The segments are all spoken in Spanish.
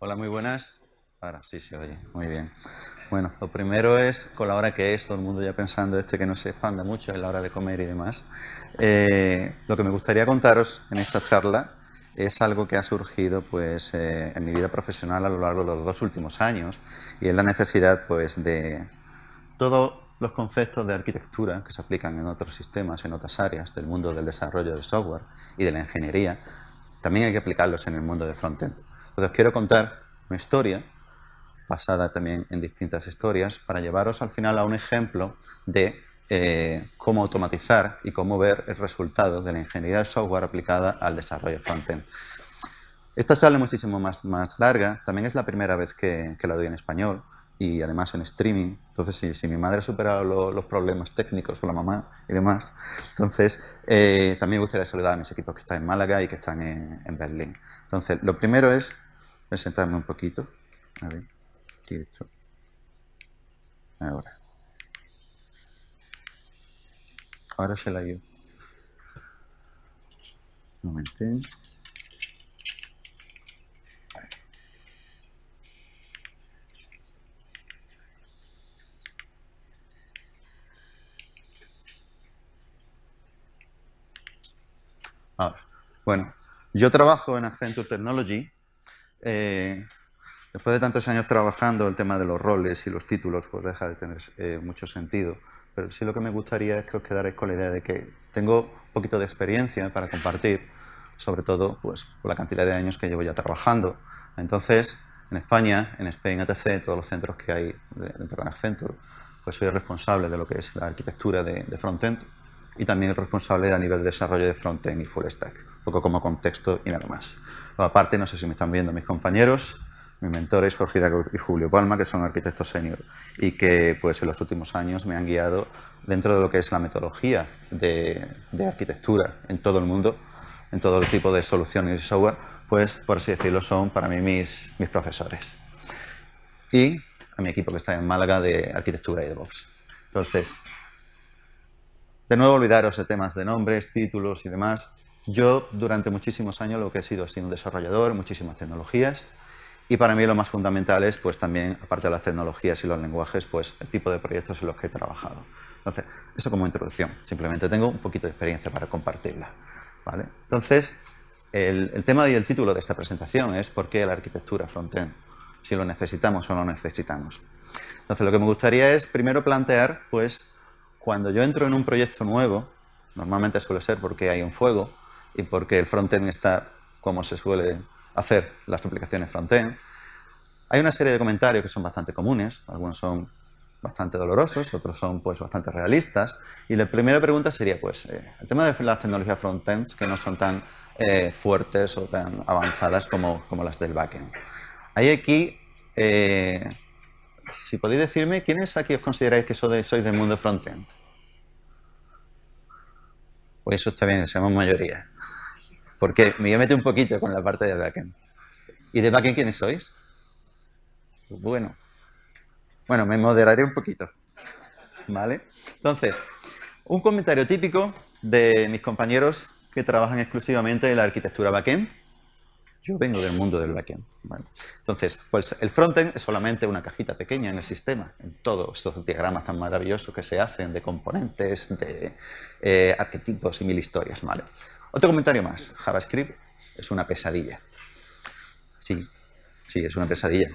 Hola, muy buenas. Ahora sí se oye, muy bien. Bueno, lo primero es, con la hora que es, todo el mundo ya pensando este que no se expanda mucho, en la hora de comer y demás. Eh, lo que me gustaría contaros en esta charla es algo que ha surgido pues, eh, en mi vida profesional a lo largo de los dos últimos años y es la necesidad pues, de todos los conceptos de arquitectura que se aplican en otros sistemas, en otras áreas del mundo del desarrollo de software y de la ingeniería, también hay que aplicarlos en el mundo de frontend. Pues os quiero contar una historia basada también en distintas historias para llevaros al final a un ejemplo de eh, cómo automatizar y cómo ver el resultado de la ingeniería del software aplicada al desarrollo frontend. Esta sale muchísimo más, más larga, también es la primera vez que, la doy en español y además en streaming. Entonces, si, mi madre ha superado los problemas técnicos o la mamá y demás, entonces eh, también me gustaría saludar a mis equipos que están en Málaga y que están en, en Berlín. Entonces, lo primero es presentarme un poquito. A ver, Ahora. Ahora se la Un Ahora, bueno, yo trabajo en Accenture Technology, eh, después de tantos años trabajando el tema de los roles y los títulos, pues deja de tener eh, mucho sentido. Pero sí lo que me gustaría es que os quedarais con la idea de que tengo un poquito de experiencia para compartir, sobre todo pues, por la cantidad de años que llevo ya trabajando. Entonces, en España, en Spain ATC, todos los centros que hay dentro de Accenture, pues soy responsable de lo que es la arquitectura de, de frontend y también el responsable a nivel de desarrollo de frontend y full stack poco como contexto y nada más. Aparte, no sé si me están viendo mis compañeros, mis mentores, Jorge y Julio Palma, que son arquitectos senior y que pues, en los últimos años me han guiado dentro de lo que es la metodología de, arquitectura en todo el mundo, en todo el tipo de soluciones y software, pues por así decirlo son para mí mis, mis profesores. Y a mi equipo que está en Málaga de arquitectura y de box. Entonces, de nuevo olvidaros de temas de nombres, títulos y demás, yo durante muchísimos años lo que he sido ha sido un desarrollador, muchísimas tecnologías y para mí lo más fundamental es pues también aparte de las tecnologías y los lenguajes pues el tipo de proyectos en los que he trabajado. Entonces eso como introducción. Simplemente tengo un poquito de experiencia para compartirla. ¿vale? Entonces el, el tema y el título de esta presentación es ¿por qué la arquitectura frontend? Si lo necesitamos o no necesitamos. Entonces lo que me gustaría es primero plantear pues cuando yo entro en un proyecto nuevo normalmente suele ser porque hay un fuego y porque el frontend está como se suele hacer las aplicaciones frontend. Hay una serie de comentarios que son bastante comunes, algunos son bastante dolorosos, otros son pues bastante realistas. Y la primera pregunta sería, pues, eh, el tema de las tecnologías frontends que no son tan eh, fuertes o tan avanzadas como, las del backend. Hay aquí, eh, si podéis decirme, ¿quiénes aquí os consideráis que sois, del mundo frontend? Pues eso está bien, seamos mayoría. Porque me voy a un poquito con la parte de backend. ¿Y de backend quién sois? Pues bueno, bueno, me moderaré un poquito. ¿Vale? Entonces, un comentario típico de mis compañeros que trabajan exclusivamente en la arquitectura backend. Yo vengo del mundo del backend. Entonces, pues el frontend es solamente una cajita pequeña en el sistema, en todos estos diagramas tan maravillosos que se hacen de componentes, de eh, arquetipos y mil historias. ¿vale? Otro comentario más. JavaScript es una pesadilla. Sí, sí, es una pesadilla.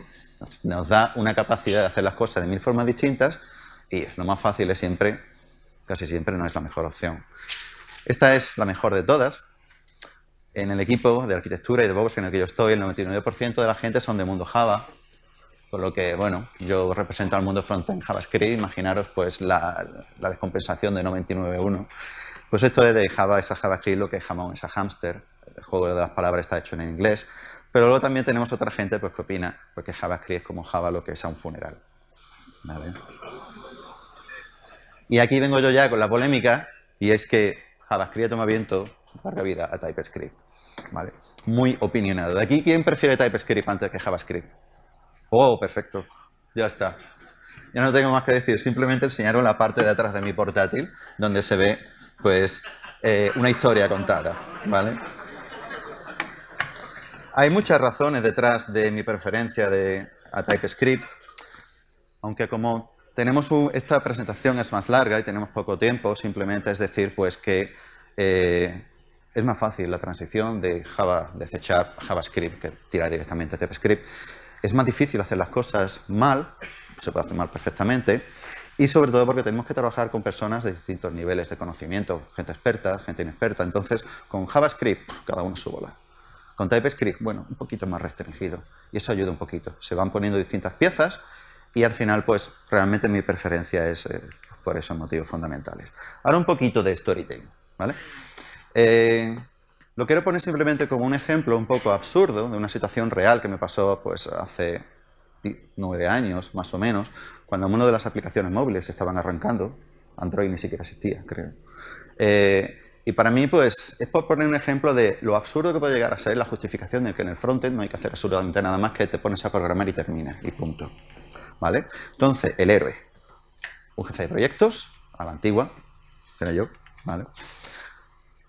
Nos da una capacidad de hacer las cosas de mil formas distintas y lo más fácil es siempre, casi siempre, no es la mejor opción. Esta es la mejor de todas. En el equipo de arquitectura y de DevOps en el que yo estoy, el 99% de la gente son de mundo Java, por lo que, bueno, yo represento al mundo frontend JavaScript, imaginaros pues la, la descompensación de 99.1 pues esto de Java es a javascript lo que jamón es a hamster, el juego de las palabras está hecho en inglés, pero luego también tenemos otra gente pues, que opina, porque pues, JavaScript es como Java lo que es a un funeral. Y aquí vengo yo ya con la polémica, y es que JavaScript toma viento, la vida a TypeScript. ¿Vale? Muy opinionado. De aquí, ¿quién prefiere TypeScript antes que JavaScript? Oh, perfecto. Ya está. Ya no tengo más que decir, simplemente enseñaron la parte de atrás de mi portátil, donde se ve pues eh, una historia contada, ¿vale? Hay muchas razones detrás de mi preferencia de, a TypeScript, aunque como tenemos esta presentación es más larga y tenemos poco tiempo, simplemente es decir pues que eh, es más fácil la transición de Java, de C Sharp a JavaScript, que tira directamente a TypeScript. Es más difícil hacer las cosas mal, se puede hacer mal perfectamente, y sobre todo porque tenemos que trabajar con personas de distintos niveles de conocimiento, gente experta, gente inexperta. Entonces, con JavaScript, cada uno su bola. Con TypeScript, bueno, un poquito más restringido. Y eso ayuda un poquito. Se van poniendo distintas piezas y al final, pues, realmente mi preferencia es eh, por esos motivos fundamentales. Ahora un poquito de storytelling, ¿vale? Eh, lo quiero poner simplemente como un ejemplo un poco absurdo de una situación real que me pasó pues, hace nueve años, más o menos, cuando una de las aplicaciones móviles estaban arrancando, Android ni siquiera existía, creo. Eh, y para mí, pues, es por poner un ejemplo de lo absurdo que puede llegar a ser la justificación de que en el frontend no hay que hacer absolutamente nada más que te pones a programar y terminas. y punto. ¿Vale? Entonces, el héroe, un jefe de proyectos, a la antigua, que era yo, ¿vale?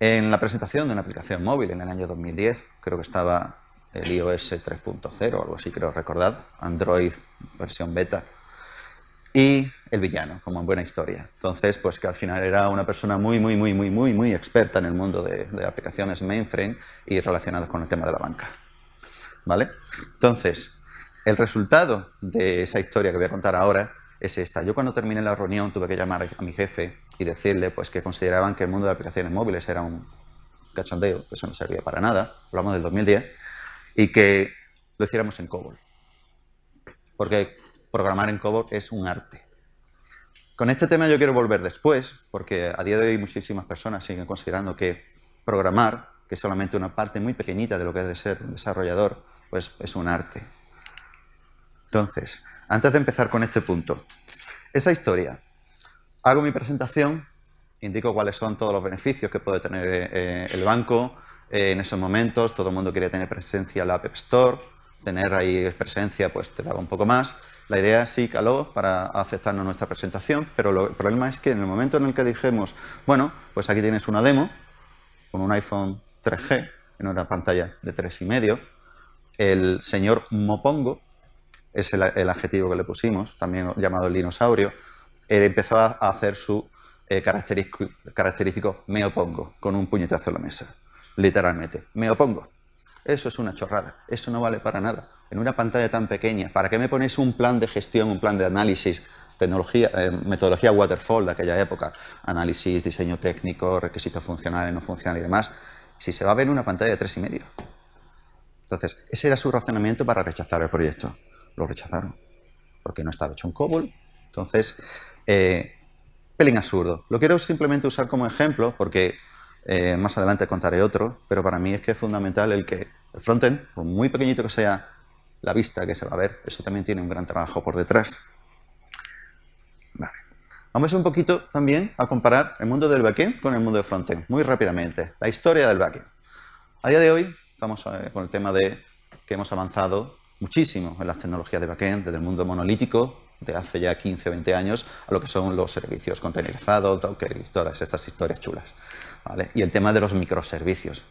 En la presentación de una aplicación móvil en el año 2010, creo que estaba el iOS 3.0, algo así creo recordad, Android versión beta, y el villano, como en buena historia. Entonces, pues que al final era una persona muy, muy, muy, muy, muy, muy experta en el mundo de, aplicaciones mainframe y relacionadas con el tema de la banca. ¿Vale? Entonces, el resultado de esa historia que voy a contar ahora es esta. Yo cuando terminé la reunión tuve que llamar a mi jefe y decirle pues, que consideraban que el mundo de aplicaciones móviles era un cachondeo, que eso no servía para nada, hablamos del 2010, y que lo hiciéramos en COBOL. Porque programar en Cobol es un arte. Con este tema yo quiero volver después, porque a día de hoy muchísimas personas siguen considerando que programar, que es solamente una parte muy pequeñita de lo que es ser un desarrollador, pues es un arte. Entonces, antes de empezar con este punto, esa historia, hago mi presentación, indico cuáles son todos los beneficios que puede tener eh, el banco eh, en esos momentos, todo el mundo quiere tener presencia en la App Store, tener ahí presencia pues te daba un poco más. La idea sí caló para aceptarnos nuestra presentación, pero el problema es que en el momento en el que dijimos, bueno, pues aquí tienes una demo con un iPhone 3G en una pantalla de 3,5, el señor Mopongo, es el, adjetivo que le pusimos, también llamado el dinosaurio, empezó a hacer su eh, característico, característico con un puñetazo en la mesa, literalmente, me opongo. Eso es una chorrada, eso no vale para nada. En una pantalla tan pequeña, ¿para qué me ponéis un plan de gestión, un plan de análisis, tecnología, eh, metodología waterfall de aquella época, análisis, diseño técnico, requisitos funcionales, no funcionales y demás, si se va a ver en una pantalla de tres y medio? Entonces, ese era su razonamiento para rechazar el proyecto. Lo rechazaron, porque no estaba hecho en COBOL. Entonces, eh, pelín absurdo. Lo quiero simplemente usar como ejemplo porque eh, más adelante contaré otro, pero para mí es que es fundamental el que el frontend, por muy pequeñito que sea la vista que se va a ver, eso también tiene un gran trabajo por detrás. Vale. Vamos un poquito también a comparar el mundo del backend con el mundo del frontend, muy rápidamente. La historia del backend. A día de hoy estamos eh, con el tema de que hemos avanzado muchísimo en las tecnologías de backend, desde el mundo monolítico, de hace ya 15 o 20 años, a lo que son los servicios containerizados, Docker y todas estas historias chulas. Y el tema de los microservicios.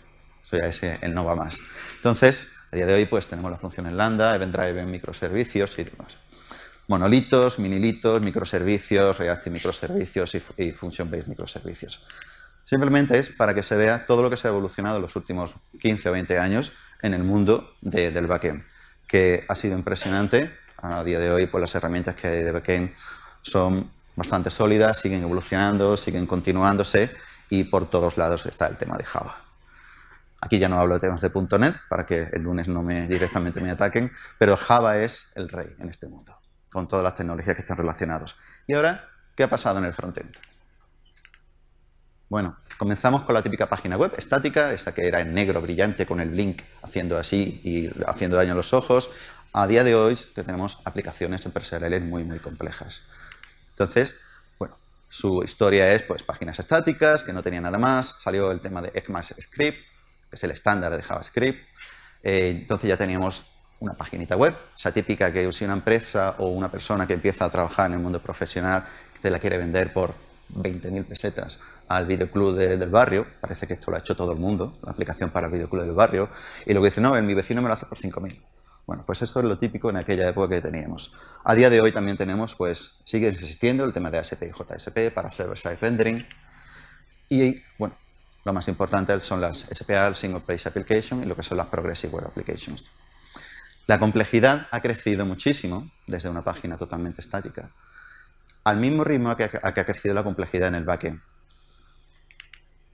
Eso ya es eh, el no va más. Entonces, a día de hoy, pues tenemos la función en lambda, event driven, microservicios y demás. Monolitos, minilitos, microservicios, React microservicios y, función function microservicios. Simplemente es para que se vea todo lo que se ha evolucionado en los últimos 15 o 20 años en el mundo del backend, que ha sido impresionante. A día de hoy, pues las herramientas que hay de backend son bastante sólidas, siguen evolucionando, siguen continuándose y por todos lados está el tema de Java. Aquí ya no hablo de temas de .NET para que el lunes no me directamente me ataquen, pero Java es el rey en este mundo, con todas las tecnologías que están relacionadas. Y ahora, ¿qué ha pasado en el frontend? Bueno, comenzamos con la típica página web estática, esa que era en negro brillante con el blink haciendo así y haciendo daño a los ojos. A día de hoy tenemos aplicaciones empresariales muy, muy complejas. Entonces, su historia es pues, páginas estáticas, que no tenía nada más. Salió el tema de ECMAScript, que es el estándar de JavaScript. Eh, entonces ya teníamos una paginita web, esa típica que si una empresa o una persona que empieza a trabajar en el mundo profesional te la quiere vender por 20.000 pesetas al videoclub del barrio, parece que esto lo ha hecho todo el mundo, la aplicación para el videoclub del barrio, y luego dice, no, mi vecino me lo hace por 5.000. Bueno, pues eso es lo típico en aquella época que teníamos. A día de hoy también tenemos, pues sigue existiendo el tema de ASP y JSP para server-side rendering. Y bueno, lo más importante son las SPA, Single Place Application y lo que son las Progressive Web Applications. La complejidad ha crecido muchísimo desde una página totalmente estática, al mismo ritmo que, ha crecido la complejidad en el backend.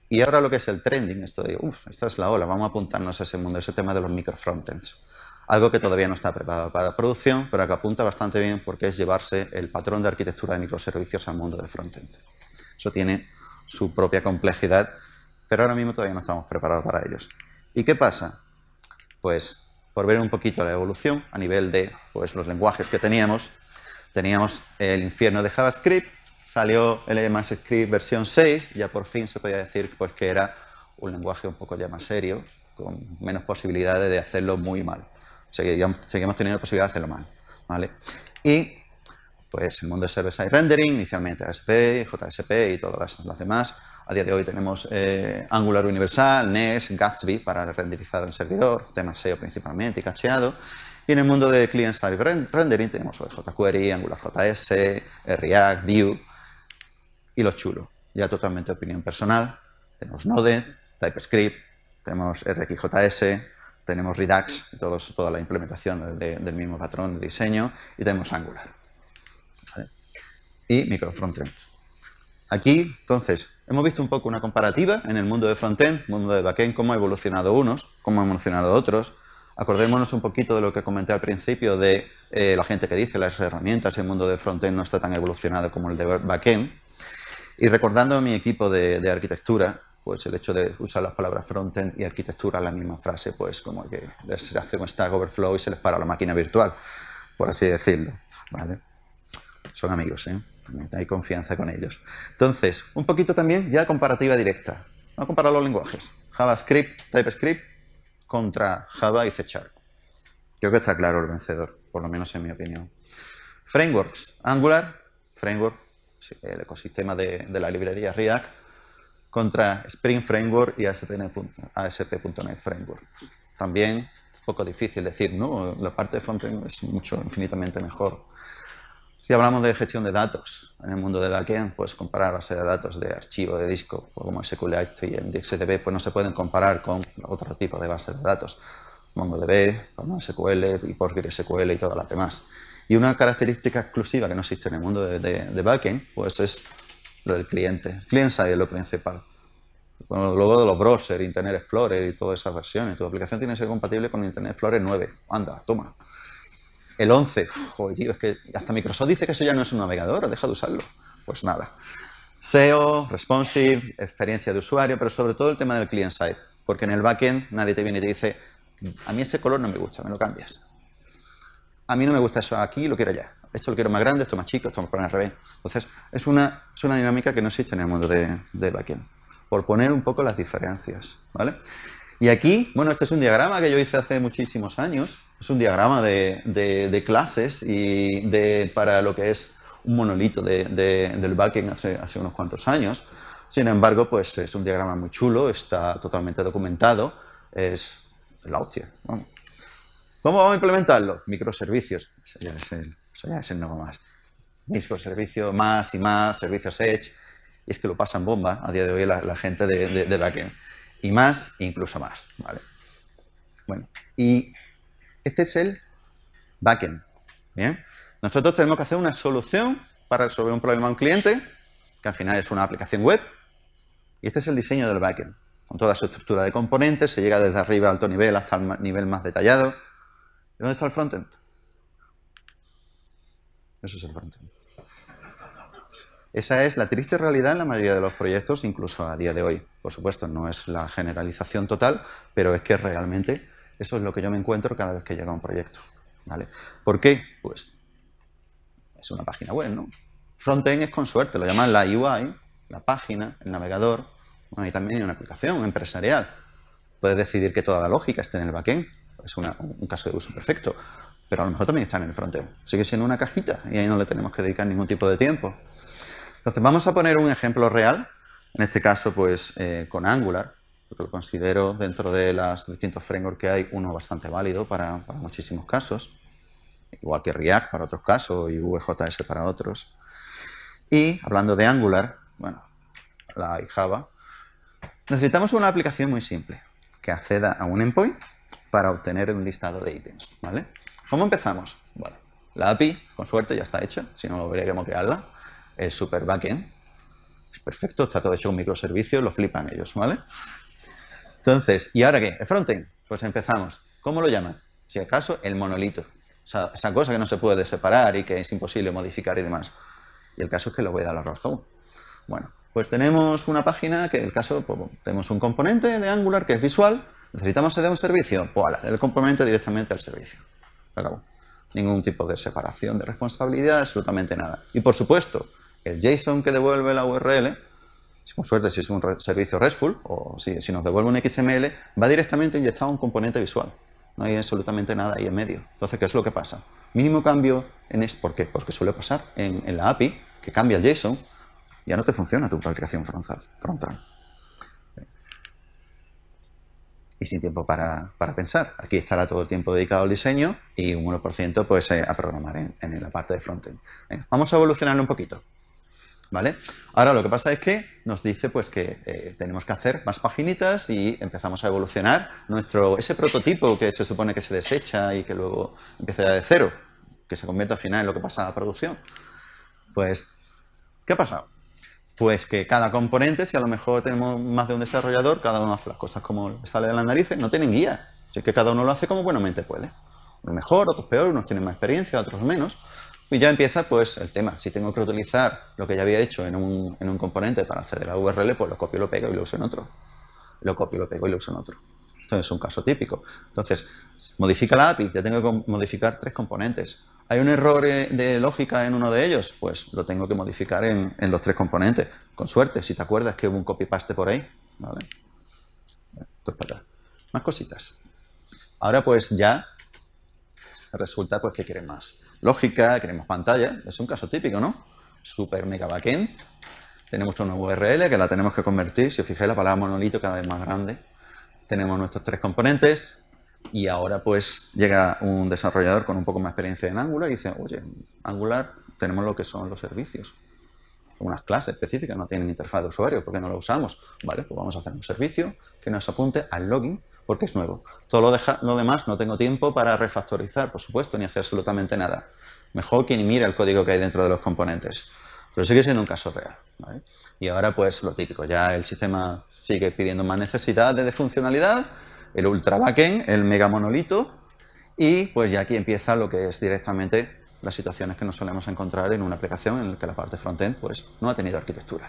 Y ahora lo que es el trending, esto de, uff, esta es la ola, vamos a apuntarnos a ese mundo, ese tema de los micro frontends algo que todavía no está preparado para producción, pero que apunta bastante bien porque es llevarse el patrón de arquitectura de microservicios al mundo de frontend. Eso tiene su propia complejidad, pero ahora mismo todavía no estamos preparados para ellos. ¿Y qué pasa? Pues por ver un poquito la evolución a nivel de pues, los lenguajes que teníamos, teníamos el infierno de JavaScript, salió el Javascript versión 6, ya por fin se podía decir pues, que era un lenguaje un poco ya más serio, con menos posibilidades de hacerlo muy mal seguimos, teniendo la posibilidad de hacerlo mal. ¿vale? Y pues en el mundo de server-side rendering, inicialmente ASP, JSP y todas las, demás. A día de hoy tenemos eh, Angular Universal, NES, Gatsby para renderizar el servidor, tema SEO principalmente y cacheado. Y en el mundo de client-side rendering tenemos jQuery, AngularJS, React, Vue y lo chulo, ya totalmente opinión personal. Tenemos Node, TypeScript, tenemos RxJS, tenemos Redux, toda la implementación del mismo patrón de diseño, y tenemos Angular. ¿Vale? Y microfrontend. Aquí, entonces, hemos visto un poco una comparativa en el mundo de frontend, mundo de backend, cómo ha evolucionado unos, cómo han evolucionado otros. Acordémonos un poquito de lo que comenté al principio de eh, la gente que dice las herramientas, el mundo de frontend no está tan evolucionado como el de backend. Y recordando a mi equipo de arquitectura, pues el hecho de usar las palabras frontend y arquitectura en la misma frase, pues como que se hace un stack overflow y se les para la máquina virtual, por así decirlo. Son amigos, ¿eh? hay confianza con ellos. Entonces, un poquito también ya comparativa directa. Vamos a comparar los lenguajes. JavaScript, TypeScript contra Java y C Creo que está claro el vencedor, por lo menos en mi opinión. Frameworks, Angular, framework, el ecosistema de la librería React, contra Spring Framework y ASP.NET Framework. También es poco difícil decir, ¿no? La parte de frontend es mucho, infinitamente mejor. Si hablamos de gestión de datos en el mundo de backend, pues comparar base de datos de archivo, de disco, pues como SQLite y el pues no se pueden comparar con otro tipo de bases de datos, MongoDB, SQL y PostgreSQL y todas las demás. Y una característica exclusiva que no existe en el mundo de, de backend, pues es lo del cliente. client side es lo principal. luego de los browsers, Internet Explorer y todas esas versiones. Tu aplicación tiene que ser compatible con Internet Explorer 9. Anda, toma. El 11, joder, tío, es que hasta Microsoft dice que eso ya no es un navegador, deja de usarlo. Pues nada. SEO, responsive, experiencia de usuario, pero sobre todo el tema del client side. Porque en el backend nadie te viene y te dice, a mí este color no me gusta, me lo cambias. A mí no me gusta eso aquí, lo quiero allá esto lo quiero más grande, esto más chico, esto más para al revés. Entonces, es una, dinámica que no existe en el mundo de, de backend, por poner un poco las diferencias, ¿vale? Y aquí, bueno, este es un diagrama que yo hice hace muchísimos años, es un diagrama de, clases y de, para lo que es un monolito del backend hace, unos cuantos años. Sin embargo, pues es un diagrama muy chulo, está totalmente documentado, es la hostia. ¿Cómo vamos a implementarlo? Microservicios. Ese el, eso ya es el nuevo más. Disco servicio más y más, servicios Edge. Y es que lo pasan bomba a día de hoy la, gente de, backend. Y más, incluso más. ¿vale? Bueno, y este es el backend. ¿bien? Nosotros tenemos que hacer una solución para resolver un problema a un cliente, que al final es una aplicación web. Y este es el diseño del backend. Con toda su estructura de componentes, se llega desde arriba a alto nivel hasta el nivel más detallado. ¿Y dónde está el frontend? Eso es el frontend. Esa es la triste realidad en la mayoría de los proyectos, incluso a día de hoy. Por supuesto, no es la generalización total, pero es que realmente eso es lo que yo me encuentro cada vez que llega un proyecto. ¿vale? ¿Por qué? Pues es una página web, ¿no? Frontend es con suerte, lo llaman la UI, la página, el navegador, bueno, y también hay una aplicación empresarial. Puedes decidir que toda la lógica esté en el backend, es un caso de uso perfecto, pero a lo mejor también están en el frontend. Sigue siendo una cajita y ahí no le tenemos que dedicar ningún tipo de tiempo. Entonces vamos a poner un ejemplo real, en este caso pues eh, con Angular, porque lo considero dentro de los distintos frameworks que hay uno bastante válido para, muchísimos casos, igual que React para otros casos y VJS para otros. Y hablando de Angular, bueno, la Java, necesitamos una aplicación muy simple que acceda a un endpoint para obtener un listado de ítems. ¿vale? ¿Cómo empezamos? Bueno, la API, con suerte, ya está hecha, si no, que crearla. El super backend, es perfecto, está todo hecho con microservicios, lo flipan ellos, ¿vale? Entonces, ¿y ahora qué? El frontend, pues empezamos. ¿Cómo lo llaman? Si acaso, el monolito. O esa cosa que no se puede separar y que es imposible modificar y demás. Y el caso es que lo voy a dar la razón. Bueno, pues tenemos una página que, el caso, pues, tenemos un componente de Angular que es visual, ¿Necesitamos de un servicio? Pues el componente directamente al servicio. Ningún tipo de separación de responsabilidad, absolutamente nada. Y por supuesto, el JSON que devuelve la URL, con suerte si es un servicio RESTful o si, nos devuelve un XML, va directamente inyectado a un componente visual. No hay absolutamente nada ahí en medio. Entonces, ¿qué es lo que pasa? Mínimo cambio en esto. ¿Por qué? Porque suele pasar en, la API que cambia el JSON, ya no te funciona tu aplicación frontal. frontal. y sin tiempo para, pensar. Aquí estará todo el tiempo dedicado al diseño y un 1% pues, eh, a programar en, la parte de frontend. vamos a evolucionarlo un poquito. ¿Vale? Ahora lo que pasa es que nos dice pues, que eh, tenemos que hacer más paginitas y empezamos a evolucionar nuestro, ese prototipo que se supone que se desecha y que luego empieza de cero, que se convierte al final en lo que pasa a la producción. Pues, ¿qué ha pasado? pues que cada componente, si a lo mejor tenemos más de un desarrollador, cada uno hace las cosas como sale de la nariz no tienen guía. es que cada uno lo hace como buenamente puede. Uno mejor, otros peor, unos tienen más experiencia, otros menos. Y ya empieza pues el tema. Si tengo que utilizar lo que ya había hecho en un, en un componente para acceder a URL, pues lo copio, lo pego y lo uso en otro. Lo copio, lo pego y lo uso en otro. Esto es un caso típico. Entonces, modifica la API, ya tengo que modificar tres componentes. ¿Hay un error eh, de lógica en uno de ellos? Pues lo tengo que modificar en, los tres componentes. Con suerte, si te acuerdas que hubo un copy-paste por ahí. ¿Vale? para Más cositas. Ahora pues ya resulta pues que quieren más lógica, queremos pantalla. Es un caso típico, ¿no? Super mega backend. Tenemos una URL que la tenemos que convertir. Si os fijáis, la palabra monolito cada vez más grande. Tenemos nuestros tres componentes. Y ahora pues llega un desarrollador con un poco más de experiencia en Angular y dice, oye, Angular tenemos lo que son los servicios, unas clases específicas, no tienen interfaz de usuario, porque no lo usamos? Vale, pues vamos a hacer un servicio que nos apunte al login, porque es nuevo. Todo lo, deja, lo demás no tengo tiempo para refactorizar, por supuesto, ni hacer absolutamente nada. Mejor que ni mire el código que hay dentro de los componentes. Pero sigue siendo un caso real. Y ahora pues lo típico, ya el sistema sigue pidiendo más necesidades de funcionalidad el ultra backend, el mega monolito, y pues ya aquí empieza lo que es directamente las situaciones que nos solemos encontrar en una aplicación en la que la parte frontend pues, no ha tenido arquitectura.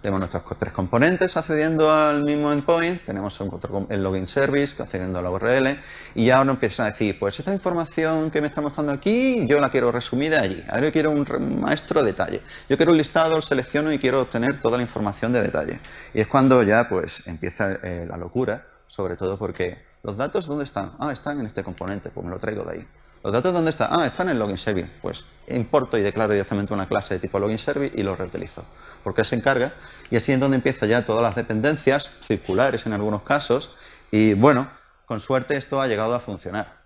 Tenemos nuestros tres componentes accediendo al mismo endpoint, tenemos el login service accediendo a la URL y ya uno empieza a decir, pues esta información que me está mostrando aquí, yo la quiero resumida allí. Ahora yo quiero un maestro detalle. Yo quiero un listado, selecciono y quiero obtener toda la información de detalle. Y es cuando ya pues empieza eh, la locura sobre todo porque los datos, ¿dónde están? Ah, están en este componente, pues me lo traigo de ahí. ¿Los datos dónde están? Ah, están en Login Service. Pues importo y declaro directamente una clase de tipo Login Service y lo reutilizo, porque se encarga. Y así es donde empieza ya todas las dependencias, circulares en algunos casos, y bueno, con suerte esto ha llegado a funcionar.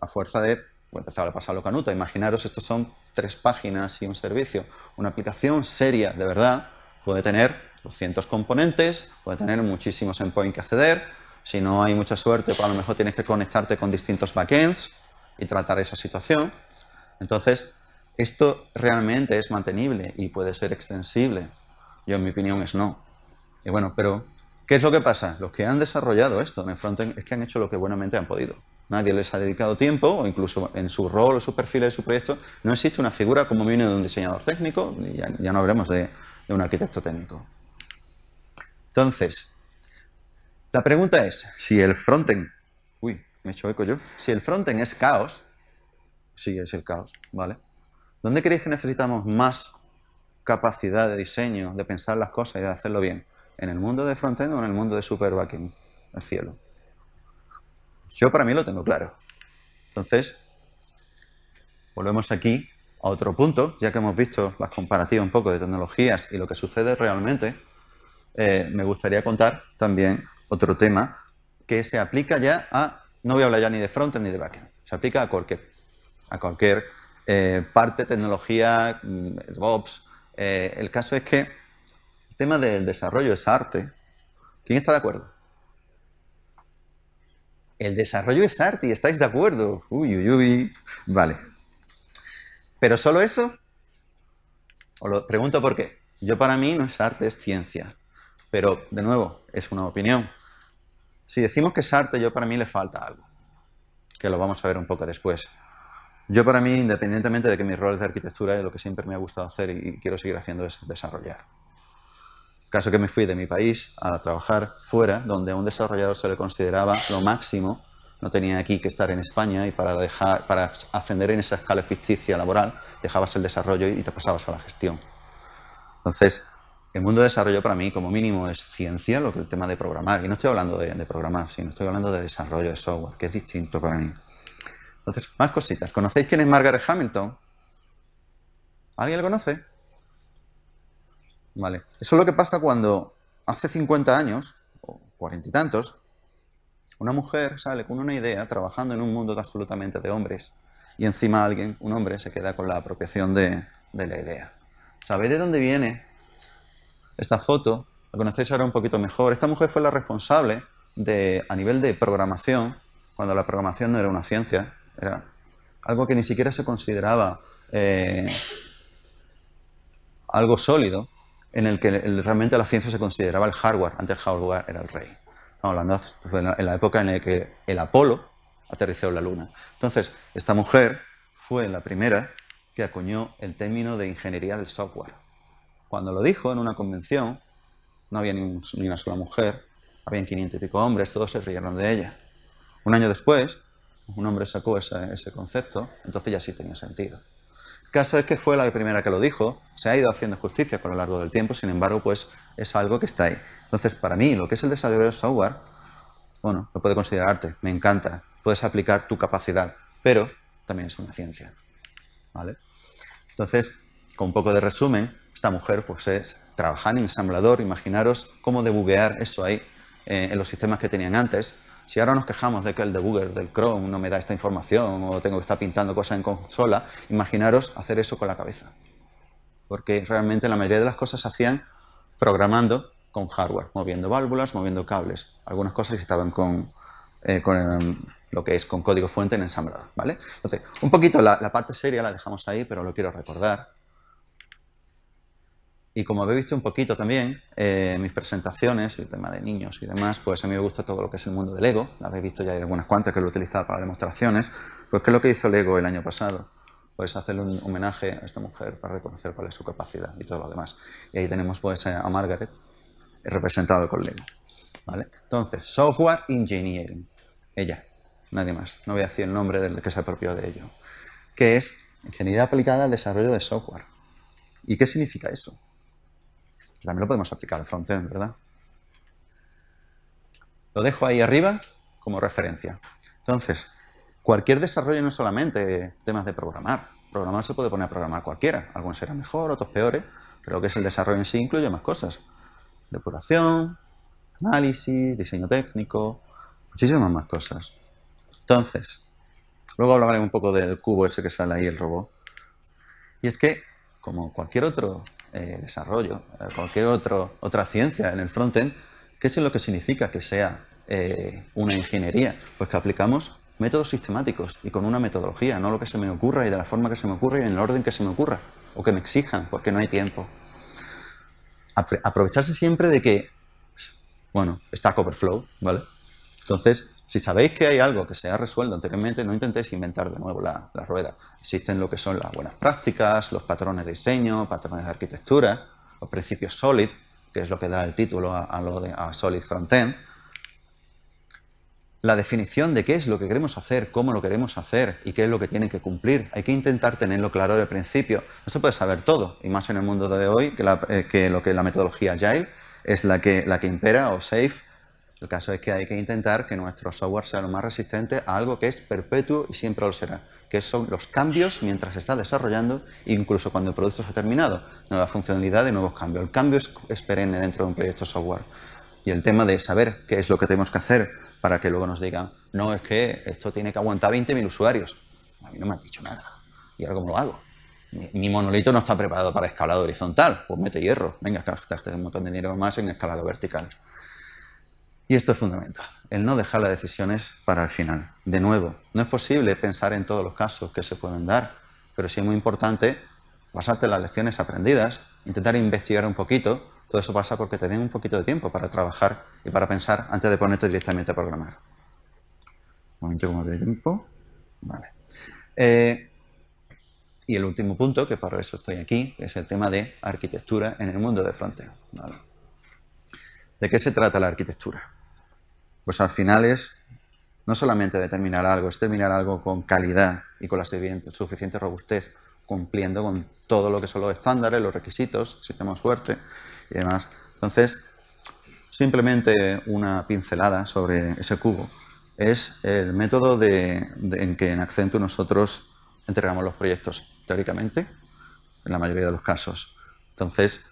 A fuerza de empezaba empezar a lo canuta. Imaginaros, esto son tres páginas y un servicio. Una aplicación seria, de verdad, puede tener 200 componentes, puede tener muchísimos endpoints que acceder, si no hay mucha suerte, pues a lo mejor tienes que conectarte con distintos backends y tratar esa situación. Entonces, esto realmente es mantenible y puede ser extensible. Yo, en mi opinión, es no. Y bueno, pero ¿qué es lo que pasa? Los que han desarrollado esto en el frontend es que han hecho lo que buenamente han podido. Nadie les ha dedicado tiempo, o incluso en su rol o su perfil de su proyecto, no existe una figura como viene de un diseñador técnico, ya, no hablemos de, de un arquitecto técnico. Entonces, la pregunta es, si el frontend, uy, me he eco yo, si el frontend es caos, sí es el caos, ¿vale? ¿Dónde creéis que necesitamos más capacidad de diseño, de pensar las cosas y de hacerlo bien? ¿En el mundo de frontend o en el mundo de super backend? El cielo. Yo para mí lo tengo claro. Entonces, volvemos aquí a otro punto, ya que hemos visto las comparativas un poco de tecnologías y lo que sucede realmente, eh, me gustaría contar también otro tema, que se aplica ya a, no voy a hablar ya ni de frontend ni de backend, se aplica a cualquier, a cualquier eh, parte, tecnología, mm, DevOps. Eh, el caso es que el tema del desarrollo es arte. ¿Quién está de acuerdo? El desarrollo es arte y estáis de acuerdo. Uy, uy, uy. Vale. ¿Pero solo eso? Os lo pregunto por qué. Yo para mí no es arte, es ciencia. Pero, de nuevo, es una opinión. Si decimos que es arte, yo para mí le falta algo, que lo vamos a ver un poco después. Yo para mí, independientemente de que mis roles de arquitectura y lo que siempre me ha gustado hacer y quiero seguir haciendo es desarrollar. Caso que me fui de mi país a trabajar fuera, donde a un desarrollador se le consideraba lo máximo, no tenía aquí que estar en España y para, dejar, para ascender en esa escala ficticia laboral dejabas el desarrollo y te pasabas a la gestión. Entonces, el mundo de desarrollo para mí, como mínimo, es ciencia, lo que el tema de programar. Y no estoy hablando de, programar, sino estoy hablando de desarrollo de software, que es distinto para mí. Entonces, más cositas. ¿Conocéis quién es Margaret Hamilton? ¿Alguien lo conoce? Vale. Eso es lo que pasa cuando hace 50 años, o cuarenta y tantos, una mujer sale con una idea trabajando en un mundo absolutamente de hombres y encima alguien, un hombre, se queda con la apropiación de, de la idea. ¿Sabéis de dónde viene esta foto, la conocéis ahora un poquito mejor. Esta mujer fue la responsable de, a nivel de programación, cuando la programación no era una ciencia, era algo que ni siquiera se consideraba eh, algo sólido, en el que realmente la ciencia se consideraba el hardware, antes el hardware era el rey. Estamos hablando pues, en la época en la que el Apolo aterrizó en la Luna. Entonces, esta mujer fue la primera que acuñó el término de ingeniería del software. Cuando lo dijo en una convención, no había ni, una sola mujer, habían 500 y pico hombres, todos se rieron de ella. Un año después, un hombre sacó ese, concepto, entonces ya sí tenía sentido. caso es que fue la primera que lo dijo, se ha ido haciendo justicia con lo largo del tiempo, sin embargo, pues es algo que está ahí. Entonces, para mí, lo que es el desarrollo de software, bueno, lo puede considerarte, me encanta, puedes aplicar tu capacidad, pero también es una ciencia. ¿Vale? Entonces, con un poco de resumen, esta mujer pues es, trabajar en ensamblador, imaginaros cómo debuguear eso ahí eh, en los sistemas que tenían antes. Si ahora nos quejamos de que el debugger del Chrome no me da esta información o tengo que estar pintando cosas en consola, imaginaros hacer eso con la cabeza. Porque realmente la mayoría de las cosas se hacían programando con hardware, moviendo válvulas, moviendo cables. Algunas cosas estaban con, eh, em, lo que es con código fuente en ensamblador. ¿vale? un poquito la parte seria la dejamos ahí, pero lo quiero recordar y como habéis visto un poquito también en eh, mis presentaciones, el tema de niños y demás, pues a mí me gusta todo lo que es el mundo del Lego. habéis visto ya hay algunas cuantas que lo he utilizado para demostraciones. Pues ¿qué es lo que hizo Lego el año pasado? Pues hacerle un homenaje a esta mujer para reconocer cuál es su capacidad y todo lo demás. Y ahí tenemos pues a Margaret representado con Lego. ¿Vale? Entonces, Software Engineering. Ella, nadie más. No voy a decir el nombre del que se apropió de ello. Que es ingeniería aplicada al desarrollo de software. ¿Y qué significa eso? también lo podemos aplicar al frontend, ¿verdad? Lo dejo ahí arriba como referencia. Entonces, cualquier desarrollo no es solamente temas de programar. Programar se puede poner a programar cualquiera. Algunos serán mejor, otros peores, pero lo que es el desarrollo en sí incluye más cosas. Depuración, análisis, diseño técnico, muchísimas más cosas. Entonces, luego hablaré un poco del cubo ese que sale ahí, el robot. Y es que, como cualquier otro eh, desarrollo, eh, cualquier otro, otra ciencia en el frontend, ¿qué es lo que significa que sea eh, una ingeniería? Pues que aplicamos métodos sistemáticos y con una metodología, no lo que se me ocurra y de la forma que se me ocurra y en el orden que se me ocurra o que me exijan porque no hay tiempo. Aprovecharse siempre de que, bueno, está Coverflow, ¿vale? Entonces, si sabéis que hay algo que se ha resuelto anteriormente, no intentéis inventar de nuevo la, rueda. Existen lo que son las buenas prácticas, los patrones de diseño, patrones de arquitectura, los principios SOLID, que es lo que da el título a, lo de SOLID Frontend. La definición de qué es lo que queremos hacer, cómo lo queremos hacer y qué es lo que tienen que cumplir. Hay que intentar tenerlo claro de principio. No se puede saber todo, y más en el mundo de hoy, que, la, eh, lo que la metodología Agile es la que, la que impera o SAFE el caso es que hay que intentar que nuestro software sea lo más resistente a algo que es perpetuo y siempre lo será, que son los cambios mientras se está desarrollando, incluso cuando el producto se ha terminado, nueva funcionalidad y nuevos cambios. El cambio es, perenne dentro de un proyecto software. Y el tema de saber qué es lo que tenemos que hacer para que luego nos digan, no, es que esto tiene que aguantar 20.000 usuarios. A mí no me han dicho nada. ¿Y ahora cómo lo hago? mi monolito no está preparado para escalado horizontal, pues mete hierro, venga, gastaste un montón de dinero más en escalado vertical. Y esto es fundamental, el no dejar las decisiones para el final. De nuevo, no es posible pensar en todos los casos que se pueden dar, pero sí es muy importante basarte en las lecciones aprendidas, intentar investigar un poquito. Todo eso pasa porque te den un poquito de tiempo para trabajar y para pensar antes de ponerte directamente a programar. Un momento como de tiempo. Vale. Eh, y el último punto, que para eso estoy aquí, es el tema de arquitectura en el mundo de frontend. ¿De qué se trata la arquitectura? pues al final es no solamente determinar algo, es terminar algo con calidad y con la suficiente robustez, cumpliendo con todo lo que son los estándares, los requisitos, sistema suerte y demás. Entonces, simplemente una pincelada sobre ese cubo. Es el método en que en Accenture nosotros entregamos los proyectos, teóricamente, en la mayoría de los casos. Entonces,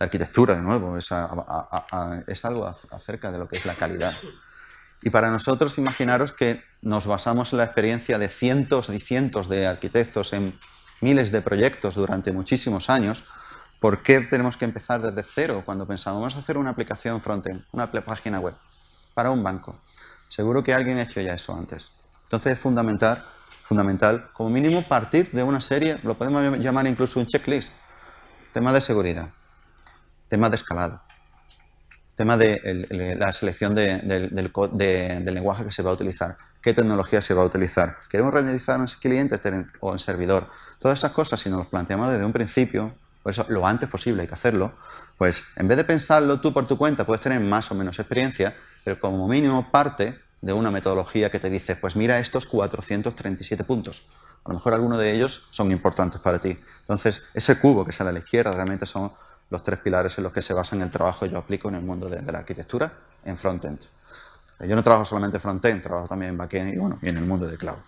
la arquitectura, de nuevo, es algo acerca de lo que es la calidad. Y para nosotros, imaginaros que nos basamos en la experiencia de cientos y cientos de arquitectos en miles de proyectos durante muchísimos años. ¿Por qué tenemos que empezar desde cero cuando pensamos vamos a hacer una aplicación frontend, una página web para un banco? Seguro que alguien ha hecho ya eso antes. Entonces es fundamental, fundamental, como mínimo partir de una serie, lo podemos llamar incluso un checklist. Tema de seguridad, tema de escalado, tema de la selección del, lenguaje que se va a utilizar, qué tecnología se va a utilizar, queremos realizar en cliente o en servidor. Todas esas cosas, si nos las planteamos desde un principio, por eso lo antes posible hay que hacerlo, pues en vez de pensarlo tú por tu cuenta, puedes tener más o menos experiencia, pero como mínimo parte de una metodología que te dice, pues mira estos 437 puntos. A lo mejor alguno de ellos son importantes para ti. Entonces, ese cubo que sale a la izquierda realmente son los tres pilares en los que se en el trabajo que yo aplico en el mundo de, la arquitectura en frontend. Eh, yo no trabajo solamente frontend, trabajo también en backend y, y en el mundo de cloud.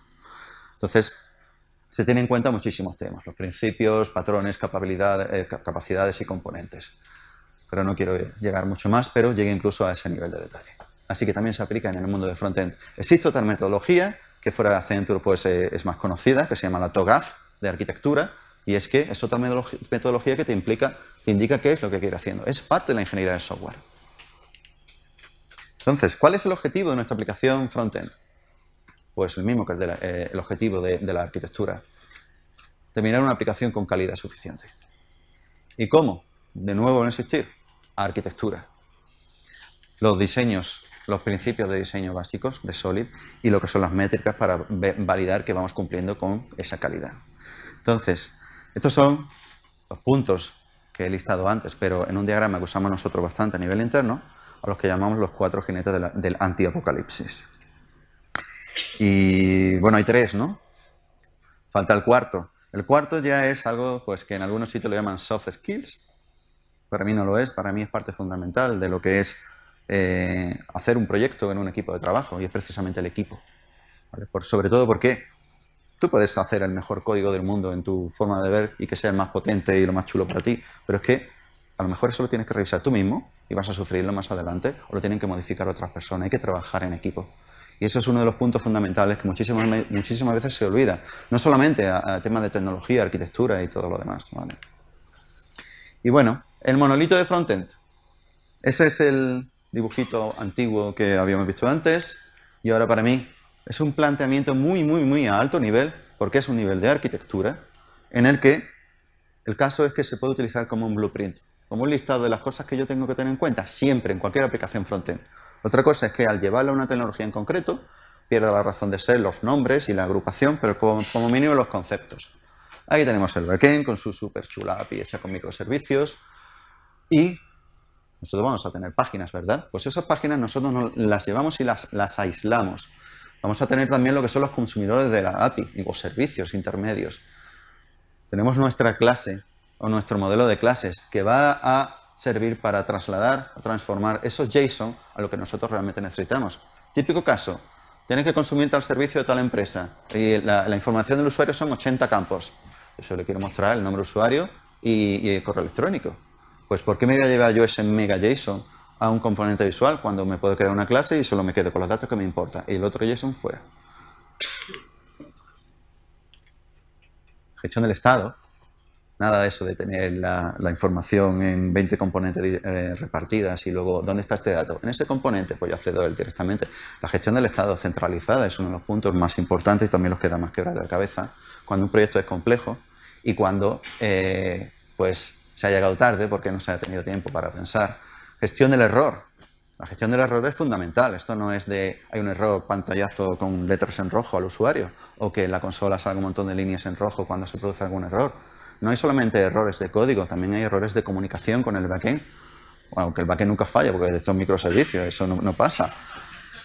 Entonces, se tienen en cuenta muchísimos temas, los principios, patrones, eh, capacidades y componentes. Pero no quiero llegar mucho más, pero llegué incluso a ese nivel de detalle. Así que también se aplica en el mundo de frontend. Existe otra metodología que fuera de Accenture pues, eh, es más conocida, que se llama la TOGAF de arquitectura, y es que es otra metodología que te implica, te indica qué es lo que hay que ir haciendo. Es parte de la ingeniería del software. Entonces, ¿cuál es el objetivo de nuestra aplicación frontend? Pues el mismo que el, eh, el objetivo de, la arquitectura. Terminar una aplicación con calidad suficiente. ¿Y cómo? De nuevo en existir. arquitectura. Los diseños, los principios de diseño básicos de Solid y lo que son las métricas para validar que vamos cumpliendo con esa calidad. Entonces, estos son los puntos que he listado antes, pero en un diagrama que usamos nosotros bastante a nivel interno, a los que llamamos los cuatro jinetes del anti del antiapocalipsis. Y bueno, hay tres, ¿no? Falta el cuarto. El cuarto ya es algo pues, que en algunos sitios lo llaman soft skills. Para mí no lo es, para mí es parte fundamental de lo que es eh, hacer un proyecto en un equipo de trabajo y es precisamente el equipo. Por, sobre todo porque Tú puedes hacer el mejor código del mundo en tu forma de ver y que sea el más potente y lo más chulo para ti, pero es que a lo mejor eso lo tienes que revisar tú mismo y vas a sufrirlo más adelante o lo tienen que modificar otras personas. Hay que trabajar en equipo. Y eso es uno de los puntos fundamentales que muchísimas, muchísimas veces se olvida. No solamente a, temas de tecnología, arquitectura y todo lo demás. Y bueno, el monolito de frontend. Ese es el dibujito antiguo que habíamos visto antes y ahora para mí es un planteamiento muy, muy, muy a alto nivel, porque es un nivel de arquitectura, en el que el caso es que se puede utilizar como un blueprint, como un listado de las cosas que yo tengo que tener en cuenta siempre en cualquier aplicación frontend. Otra cosa es que al llevarlo a una tecnología en concreto, pierda la razón de ser los nombres y la agrupación, pero como, mínimo los conceptos. Ahí tenemos el backend con su super chula API hecha con microservicios y nosotros vamos a tener páginas, ¿verdad? Pues esas páginas nosotros las llevamos y las, las aislamos vamos a tener también lo que son los consumidores de la API o servicios intermedios. Tenemos nuestra clase o nuestro modelo de clases que va a servir para trasladar o transformar esos JSON a lo que nosotros realmente necesitamos. Típico caso, tiene que consumir tal servicio de tal empresa y la, información del usuario son 80 campos. Eso le quiero mostrar el nombre usuario y, el correo electrónico. Pues ¿por qué me voy a llevar yo ese mega JSON a un componente visual cuando me puedo crear una clase y solo me quedo con los datos que me importan y el otro JSON fuera. Gestión del estado. Nada de eso de tener la, información en 20 componentes eh, repartidas y luego, ¿dónde está este dato? En ese componente, pues yo accedo directamente. La gestión del estado centralizada es uno de los puntos más importantes y también los que da más quebrada la cabeza cuando un proyecto es complejo y cuando eh, pues, se ha llegado tarde porque no se ha tenido tiempo para pensar Gestión del error. La gestión del error es fundamental. Esto no es de hay un error pantallazo con letras en rojo al usuario o que en la consola salga un montón de líneas en rojo cuando se produce algún error. No hay solamente errores de código, también hay errores de comunicación con el backend. Aunque el backend nunca falla porque de estos microservicios, eso no, pasa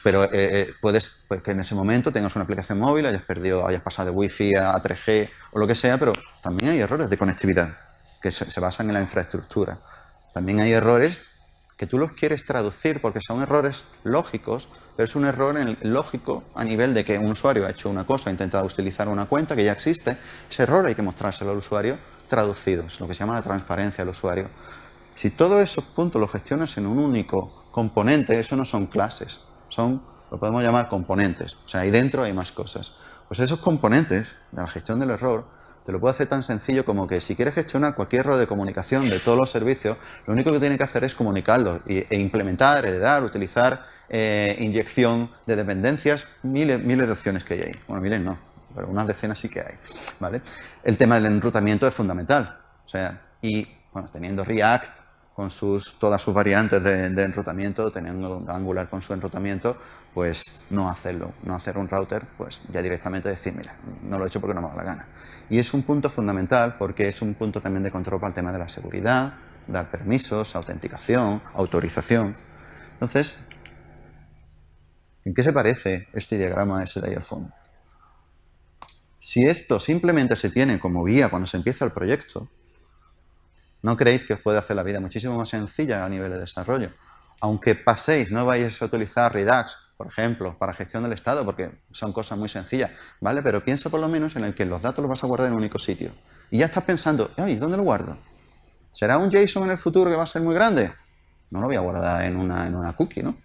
pero eh, eh, puedes pues, que en ese momento tengas una aplicación móvil, hayas perdido, hayas pasado de Wi-Fi a 3G o lo que sea, pero también hay errores de conectividad que se, se basan en la infraestructura. También hay errores que tú los quieres traducir porque son errores lógicos, pero es un error lógico a nivel de que un usuario ha hecho una cosa, ha intentado utilizar una cuenta que ya existe, ese error hay que mostrárselo al usuario traducido, es lo que se llama la transparencia al usuario. Si todos esos puntos los gestionas en un único componente, eso no son clases, son, lo podemos llamar componentes, o sea, ahí dentro hay más cosas. Pues esos componentes de la gestión del error te lo puedo hacer tan sencillo como que si quieres gestionar cualquier rol de comunicación de todos los servicios, lo único que tienes que hacer es comunicarlo e implementar, heredar, utilizar eh, inyección de dependencias, miles, miles de opciones que hay ahí. Bueno, miren, no, pero unas decenas sí que hay. ¿vale? El tema del enrutamiento es fundamental. O sea, y bueno, teniendo React, con sus, todas sus variantes de, de, enrutamiento, teniendo Angular con su enrutamiento, pues no hacerlo, no hacer un router, pues ya directamente decir, mira, no lo he hecho porque no me da la gana. Y es un punto fundamental porque es un punto también de control para el tema de la seguridad, dar permisos, autenticación, autorización. Entonces, ¿en qué se parece este diagrama ese de ahí fondo? Si esto simplemente se tiene como guía cuando se empieza el proyecto, ¿No creéis que os puede hacer la vida muchísimo más sencilla a nivel de desarrollo? Aunque paséis, no vais a utilizar Redux, por ejemplo, para gestión del estado, porque son cosas muy sencillas, ¿vale? Pero piensa por lo menos en el que los datos los vas a guardar en un único sitio. Y ya estás pensando, oye, ¿dónde lo guardo? ¿Será un JSON en el futuro que va a ser muy grande? No lo voy a guardar en una, en una cookie, ¿no?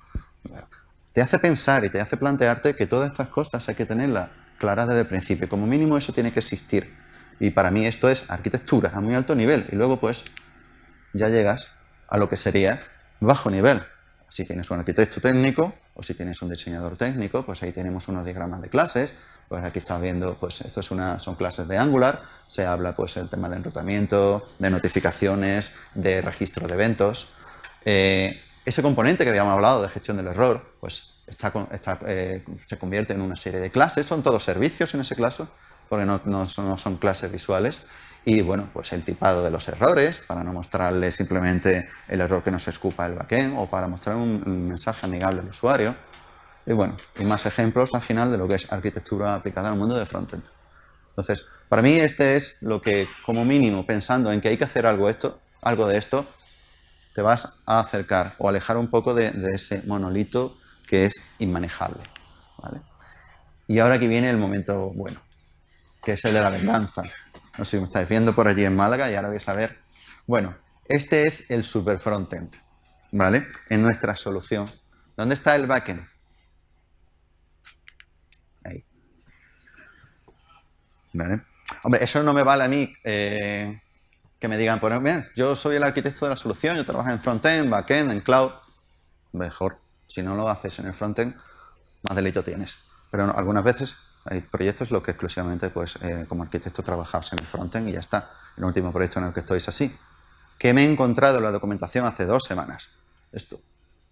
Te hace pensar y te hace plantearte que todas estas cosas hay que tenerlas claras desde el principio. Como mínimo eso tiene que existir. Y para mí esto es arquitectura a muy alto nivel. Y luego pues ya llegas a lo que sería bajo nivel. Si tienes un arquitecto técnico o si tienes un diseñador técnico, pues ahí tenemos unos diagramas de clases. Pues aquí estás viendo, pues esto es una, son clases de Angular. Se habla pues el tema de enrutamiento, de notificaciones, de registro de eventos. Eh, ese componente que habíamos hablado de gestión del error, pues está, eh, se convierte en una serie de clases. Son todos servicios en ese caso porque no, son, clases visuales. Y bueno, pues el tipado de los errores, para no mostrarle simplemente el error que nos escupa el backend o para mostrar un mensaje amigable al usuario. Y bueno, y más ejemplos al final de lo que es arquitectura aplicada al mundo de frontend. Entonces, para mí este es lo que, como mínimo, pensando en que hay que hacer algo, esto, algo de esto, te vas a acercar o alejar un poco de, ese monolito que es inmanejable. Y ahora aquí viene el momento bueno es el de la venganza. No sé si me estáis viendo por allí en Málaga y ahora vais a ver. Bueno, este es el super frontend, ¿vale? En nuestra solución. ¿Dónde está el backend? Ahí. ¿Vale? Hombre, eso no me vale a mí eh, que me digan, pues, bien, yo soy el arquitecto de la solución, yo trabajo en frontend, backend, en cloud. Mejor, si no lo haces en el frontend, más delito tienes. Pero algunas veces hay proyectos en los que exclusivamente, pues, eh, como arquitecto, trabajabas en el frontend y ya está. El último proyecto en el que estoy es así. ¿Qué me he encontrado en la documentación hace dos semanas? Esto.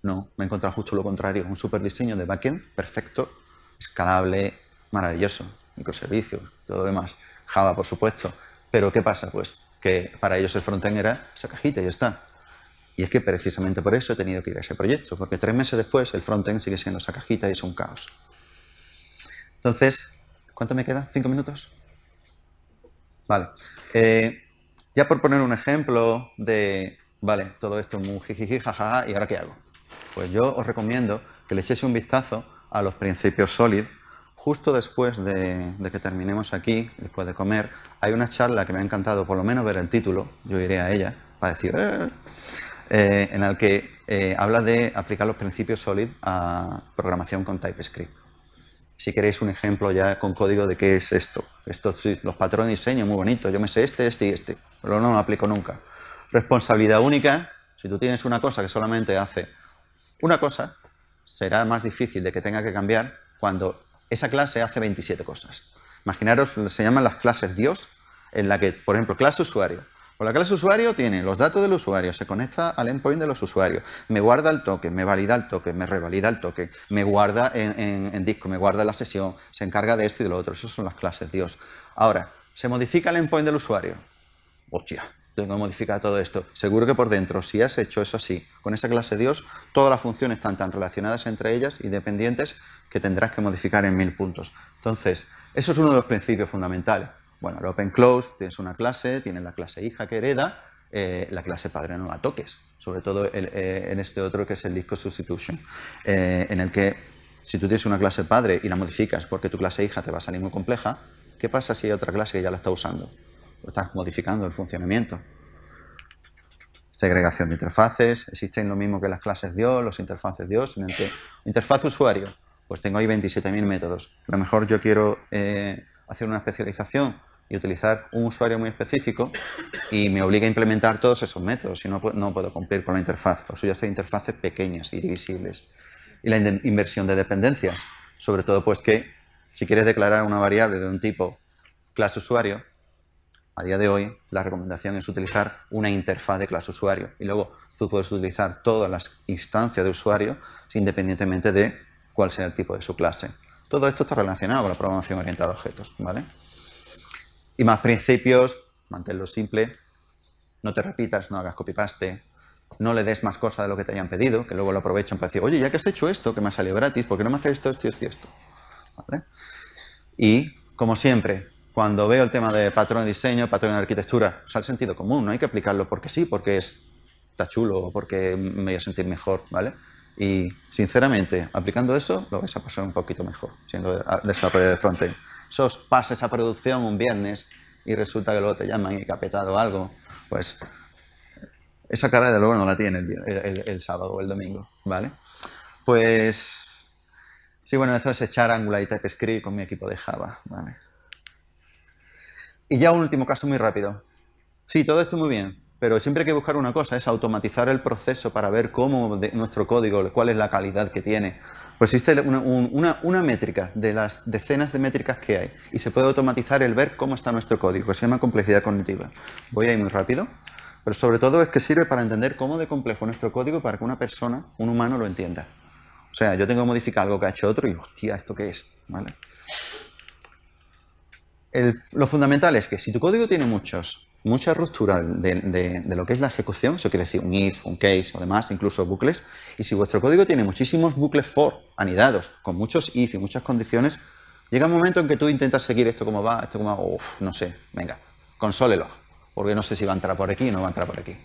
No, me he encontrado justo lo contrario. Un super diseño de backend perfecto, escalable, maravilloso. Microservicios, todo demás. Java, por supuesto. Pero ¿qué pasa? Pues que para ellos el frontend era esa cajita y ya está. Y es que precisamente por eso he tenido que ir a ese proyecto, porque tres meses después el frontend sigue siendo esa cajita y es un caos. Entonces, ¿cuánto me queda? ¿Cinco minutos? Vale. Eh, ya por poner un ejemplo de, vale, todo esto es muy jijiji, jajaja, ¿y ahora qué hago? Pues yo os recomiendo que le echéis un vistazo a los principios SOLID. Justo después de, que terminemos aquí, después de comer, hay una charla que me ha encantado, por lo menos ver el título, yo iré a ella para decir, eh", eh, en la que habla de aplicar los principios SOLID a programación con TypeScript si queréis un ejemplo ya con código de qué es esto. esto los patrones de diseño, muy bonito. Yo me sé este, este y este, pero no lo aplico nunca. Responsabilidad única, si tú tienes una cosa que solamente hace una cosa, será más difícil de que tenga que cambiar cuando esa clase hace 27 cosas. Imaginaros, se llaman las clases Dios, en la que, por ejemplo, clase usuario, por la clase usuario tiene los datos del usuario, se conecta al endpoint de los usuarios, me guarda el toque, me valida el token, me revalida el token, me guarda en, disco, me guarda la sesión, se encarga de esto y de lo otro. Esas son las clases, Dios. Ahora, se modifica el endpoint del usuario. Hostia, tengo que modificar todo esto. Seguro que por dentro, si has hecho eso así, con esa clase Dios, todas las funciones están tan relacionadas entre ellas y dependientes que tendrás que modificar en mil puntos. Entonces, eso es uno de los principios fundamentales. Bueno, el open close tienes una clase, tienes la clase hija que hereda, eh, la clase padre no la toques, sobre todo eh, en este otro que es el disco substitution, eh, en el que si tú tienes una clase padre y la modificas porque tu clase hija te va a salir muy compleja, ¿qué pasa si hay otra clase que ya la está usando? Pues estás modificando el funcionamiento. Segregación de interfaces, existen lo mismo que las clases Dios, los interfaces Dios, en interfaz usuario, pues tengo ahí 27.000 métodos. A lo mejor yo quiero hacer una especialización y utilizar un usuario muy específico y me obliga a implementar todos esos métodos, si no, pues, no puedo cumplir con la interfaz. Lo suyo es interfaces pequeñas y divisibles. Y la inversión de dependencias, sobre todo pues que si quieres declarar una variable de un tipo clase usuario, a día de hoy la recomendación es utilizar una interfaz de clase usuario y luego tú puedes utilizar todas las instancias de usuario independientemente de cuál sea el tipo de su clase. Todo esto está relacionado con la programación orientada a objetos, ¿vale? Y más principios, manténlo simple, no te repitas, no hagas copy-paste, no le des más cosas de lo que te hayan pedido, que luego lo aprovechan para decir, oye, ya que has hecho esto, que me ha salido gratis, ¿por qué no me haces esto, esto, y esto? Y, como siempre, cuando veo el tema de patrón de diseño, patrón de arquitectura, o sentido común, no hay que aplicarlo porque sí, porque es, está chulo o porque me voy a sentir mejor, ¿vale? Y, sinceramente, aplicando eso, lo vais a pasar un poquito mejor, siendo desarrollador de frontend sos pases a producción un viernes y resulta que luego te llaman y capetado algo, pues esa cara de luego no la tiene el, sábado o el domingo, ¿vale? Pues sí, bueno, es echar Angular y TypeScript con mi equipo de Java, ¿vale? Y ya un último caso muy rápido. Sí, todo esto muy bien, pero siempre hay que buscar una cosa, es automatizar el proceso para ver cómo nuestro código, cuál es la calidad que tiene. Pues existe una, métrica de las decenas de métricas que hay y se puede automatizar el ver cómo está nuestro código. Se llama complejidad cognitiva. Voy a ir muy rápido, pero sobre todo es que sirve para entender cómo de complejo nuestro código para que una persona, un humano, lo entienda. O sea, yo tengo que modificar algo que ha hecho otro y, hostia, ¿esto qué es? ¿Vale? lo fundamental es que si tu código tiene muchos mucha ruptura de, lo que es la ejecución, eso quiere decir un if, un case o demás, incluso bucles, y si vuestro código tiene muchísimos bucles for anidados, con muchos if y muchas condiciones, llega un momento en que tú intentas seguir esto como va, esto como va, uff, no sé, venga, consólelo, porque no sé si va a entrar por aquí o no va a entrar por aquí.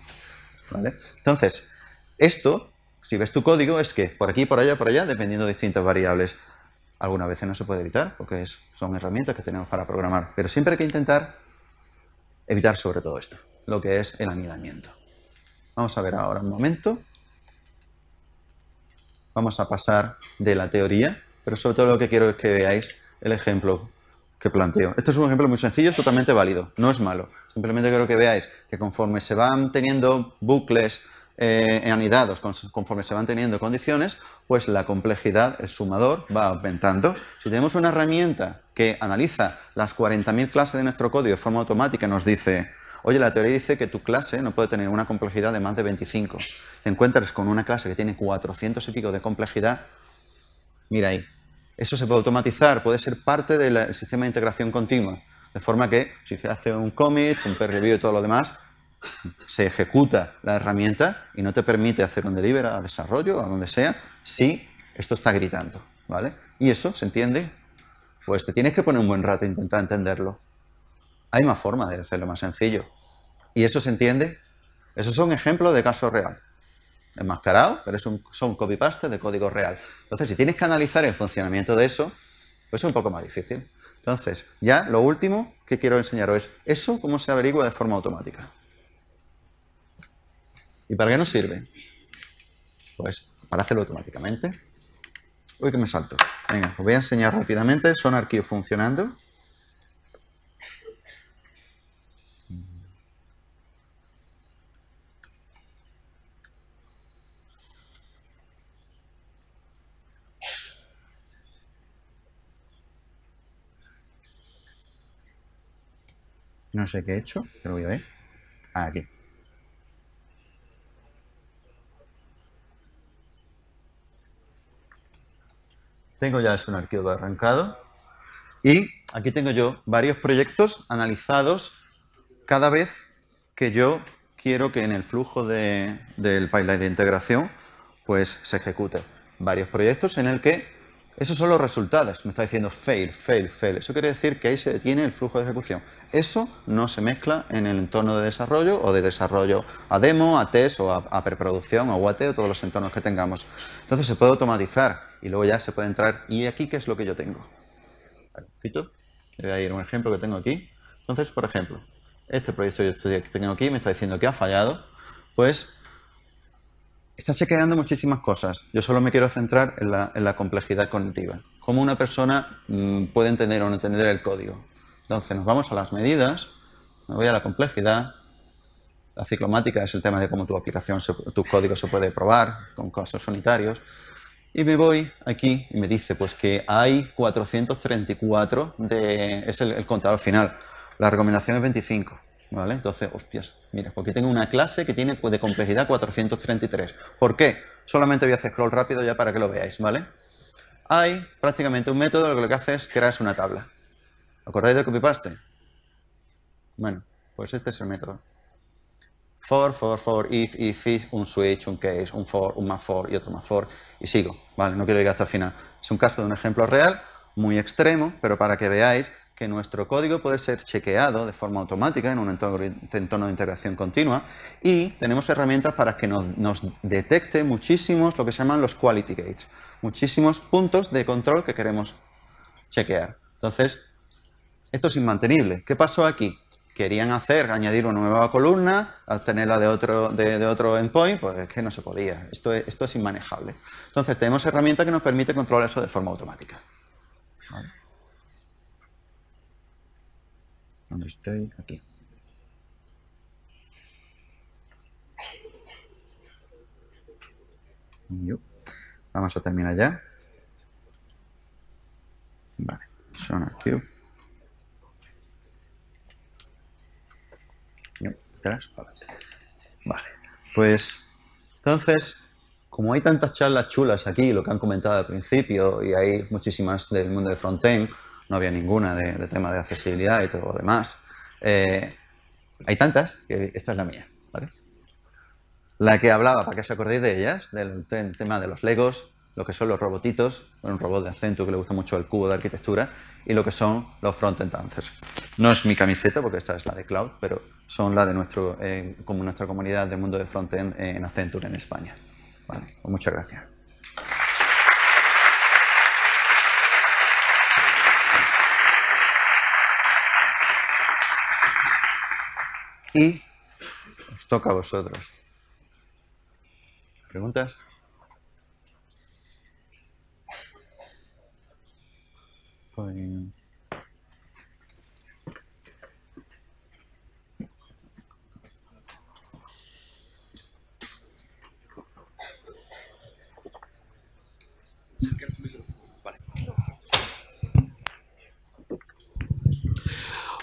Entonces, esto, si ves tu código, es que por aquí, por allá, por allá, dependiendo de distintas variables, algunas veces no se puede evitar, porque son herramientas que tenemos para programar, pero siempre hay que intentar evitar sobre todo esto, lo que es el anidamiento. Vamos a ver ahora un momento. Vamos a pasar de la teoría, pero sobre todo lo que quiero es que veáis el ejemplo que planteo. Este es un ejemplo muy sencillo, totalmente válido, no es malo. Simplemente quiero que veáis que conforme se van teniendo bucles eh, anidados conforme se van teniendo condiciones, pues la complejidad, el sumador, va aumentando. Si tenemos una herramienta que analiza las 40.000 clases de nuestro código de forma automática, nos dice, oye, la teoría dice que tu clase no puede tener una complejidad de más de 25. Te encuentras con una clase que tiene 400 y pico de complejidad, mira ahí. Eso se puede automatizar, puede ser parte del eh, sistema de integración continua. De forma que si se hace un commit, un peer review y todo lo demás, se ejecuta la herramienta y no te permite hacer un delivery a desarrollo, a donde sea, si esto está gritando, ¿vale? Y eso se entiende. Pues te tienes que poner un buen rato e intentar entenderlo. Hay más formas de hacerlo más sencillo. ¿Y eso se entiende? Eso son ejemplos ejemplo de caso real. Enmascarado, pero son copy-paste de código real. Entonces, si tienes que analizar el funcionamiento de eso, pues es un poco más difícil. Entonces, ya lo último que quiero enseñaros es eso, cómo se averigua de forma automática. ¿Y para qué nos sirve? Pues para hacerlo automáticamente. Uy, que me salto. Venga, os voy a enseñar rápidamente. Son archivos funcionando. No sé qué he hecho, pero voy a ver. Ah, aquí. Tengo ya es un archivo arrancado. Y aquí tengo yo varios proyectos analizados cada vez que yo quiero que en el flujo de, del pipeline de integración pues se ejecute varios proyectos en el que esos son los resultados. Me está diciendo fail, fail, fail. Eso quiere decir que ahí se detiene el flujo de ejecución. Eso no se mezcla en el entorno de desarrollo o de desarrollo a demo, a test o a, preproducción o wate, o todos los entornos que tengamos. Entonces se puede automatizar y luego ya se puede entrar. ¿Y aquí qué es lo que yo tengo? voy a ir un ejemplo que tengo aquí. Entonces, por ejemplo, este proyecto que tengo aquí me está diciendo que ha fallado. Pues Está chequeando muchísimas cosas. Yo solo me quiero centrar en la, complejidad cognitiva. Cómo una persona mm, puede entender o no entender el código. Entonces nos vamos a las medidas, me voy a la complejidad. La ciclomática es el tema de cómo tu aplicación, tu código se puede probar con casos unitarios. Y me voy aquí y me dice pues que hay 434 de... es el, el contador final. La recomendación es 25. ¿Vale? Entonces, hostias, mira, porque tengo una clase que tiene pues, de complejidad 433. ¿Por qué? Solamente voy a hacer scroll rápido ya para que lo veáis, ¿vale? Hay prácticamente un método que lo que hace es crear una tabla. ¿Acordáis del copy-paste? Bueno, pues este es el método. For, for, for, if, if, if, un switch, un case, un for, un más for y otro más for. Y sigo, ¿vale? No quiero llegar hasta el final. Es un caso de un ejemplo real, muy extremo, pero para que veáis nuestro código puede ser chequeado de forma automática en un entorno de integración continua y tenemos herramientas para que nos, detecte muchísimos lo que se llaman los quality gates, muchísimos puntos de control que queremos chequear. Entonces, esto es inmantenible. ¿Qué pasó aquí? Querían hacer, añadir una nueva columna, obtenerla de otro, de, otro endpoint, pues es que no se podía. Esto es, esto es inmanejable. Entonces, tenemos herramientas que nos permite controlar eso de forma automática donde estoy? Aquí. Vamos a terminar ya. Vale, Sonar Cube. Atrás, Vale, pues entonces, como hay tantas charlas chulas aquí, lo que han comentado al principio, y hay muchísimas del mundo de frontend, no había ninguna de, tema de accesibilidad y todo lo demás. Eh, hay tantas que esta es la mía, ¿vale? La que hablaba, para que os acordéis de ellas, del tema de los legos, lo que son los robotitos, un robot de Accenture que le gusta mucho el cubo de arquitectura, y lo que son los front-end No es mi camiseta, porque esta es la de cloud, pero son la de nuestro, eh, como nuestra comunidad del mundo de front-end en Accenture en España. Pues muchas gracias. y os toca a vosotros. ¿Preguntas? Pues,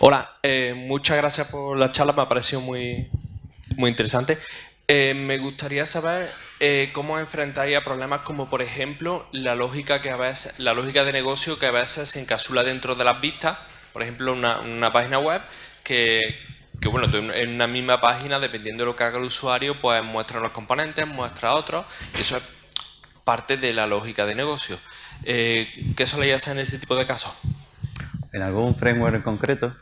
Hola, eh, muchas gracias por la charla, me ha parecido muy, muy interesante. Eh, me gustaría saber eh, cómo enfrentáis a problemas como, por ejemplo, la lógica que a veces, la lógica de negocio que a veces se encapsula dentro de las vistas, por ejemplo, una, página web que, que, bueno, en una misma página, dependiendo de lo que haga el usuario, pues muestra unos componentes, muestra otros, eso es parte de la lógica de negocio. Eh, ¿Qué soléis hacer en ese tipo de casos? ¿En algún framework en concreto?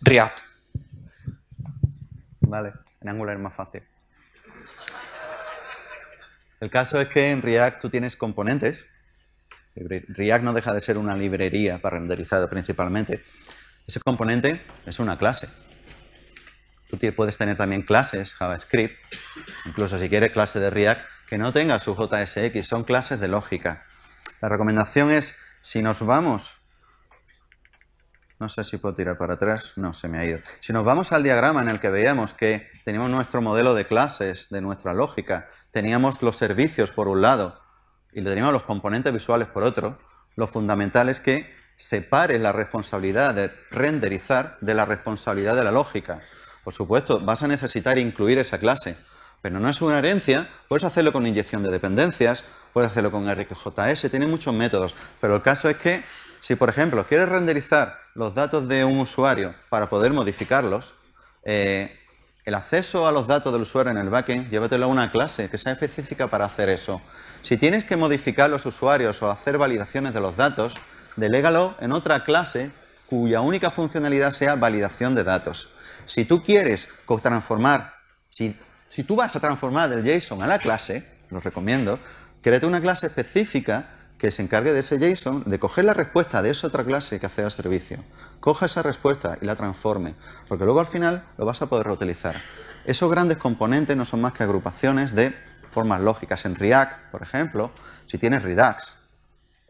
React. Vale, en Angular es más fácil. El caso es que en React tú tienes componentes. React no deja de ser una librería para renderizado principalmente. Ese componente es una clase. Tú puedes tener también clases JavaScript, incluso si quieres clase de React, que no tenga su JSX, son clases de lógica. La recomendación es, si nos vamos no sé si puedo tirar para atrás. No, se me ha ido. Si nos vamos al diagrama en el que veíamos que teníamos nuestro modelo de clases, de nuestra lógica, teníamos los servicios por un lado y teníamos los componentes visuales por otro, lo fundamental es que separe la responsabilidad de renderizar de la responsabilidad de la lógica. Por supuesto, vas a necesitar incluir esa clase, pero no es una herencia, puedes hacerlo con inyección de dependencias, puedes hacerlo con RQJS, tiene muchos métodos, pero el caso es que si, por ejemplo, quieres renderizar los datos de un usuario para poder modificarlos, eh, el acceso a los datos del usuario en el backend, llévatelo a una clase que sea específica para hacer eso. Si tienes que modificar los usuarios o hacer validaciones de los datos, delégalo en otra clase cuya única funcionalidad sea validación de datos. Si tú quieres transformar, si, si tú vas a transformar del JSON a la clase, lo recomiendo, créate una clase específica que se encargue de ese JSON, de coger la respuesta de esa otra clase que hace al servicio. Coja esa respuesta y la transforme, porque luego al final lo vas a poder reutilizar. Esos grandes componentes no son más que agrupaciones de formas lógicas. En React, por ejemplo, si tienes Redux,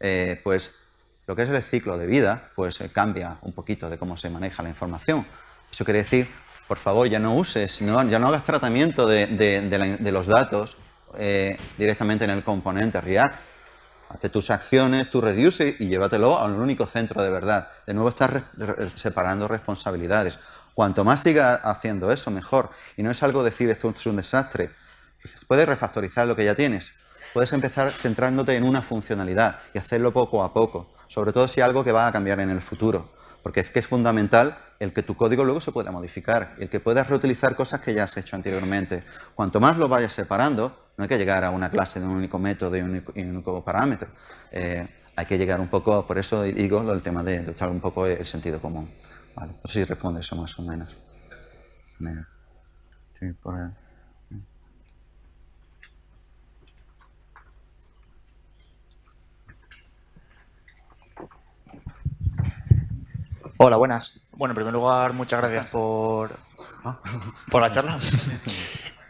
eh, pues lo que es el ciclo de vida, pues eh, cambia un poquito de cómo se maneja la información. Eso quiere decir, por favor, ya no uses, ya no hagas tratamiento de, los datos eh, directamente en el componente React, hazte tus acciones, tu reduce y llévatelo a un único centro de verdad. De nuevo estás separando responsabilidades. Cuanto más siga haciendo eso, mejor. Y no es algo decir esto es un desastre. Pues puedes refactorizar lo que ya tienes. Puedes empezar centrándote en una funcionalidad y hacerlo poco a poco, sobre todo si algo que va a cambiar en el futuro porque es que es fundamental el que tu código luego se pueda modificar, el que puedas reutilizar cosas que ya has hecho anteriormente. Cuanto más lo vayas separando, no hay que llegar a una clase de un único método y un único, parámetro. Eh, hay que llegar un poco, por eso digo el tema de, echar un poco el sentido común. no sé si responde eso más o menos. Sí, por ahí. Hola, buenas. Bueno, en primer lugar, muchas gracias por, ah. por la charla.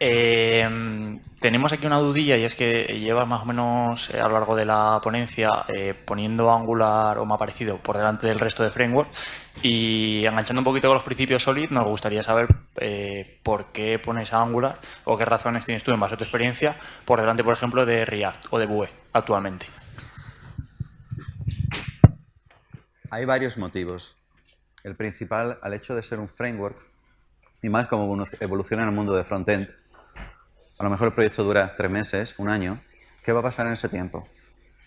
Em, tenemos aquí una dudilla y es que llevas más o menos eh, a lo largo de la ponencia eh, poniendo Angular o más parecido por delante del resto de framework y enganchando un poquito con los principios Solid nos gustaría saber eh, por qué pones a Angular o qué razones tienes tú en base a tu experiencia por delante, por ejemplo, de React o de Vue actualmente. Hay varios motivos el principal al hecho de ser un framework y más como evoluciona en el mundo de frontend. A lo mejor el proyecto dura tres meses, un año. ¿Qué va a pasar en ese tiempo?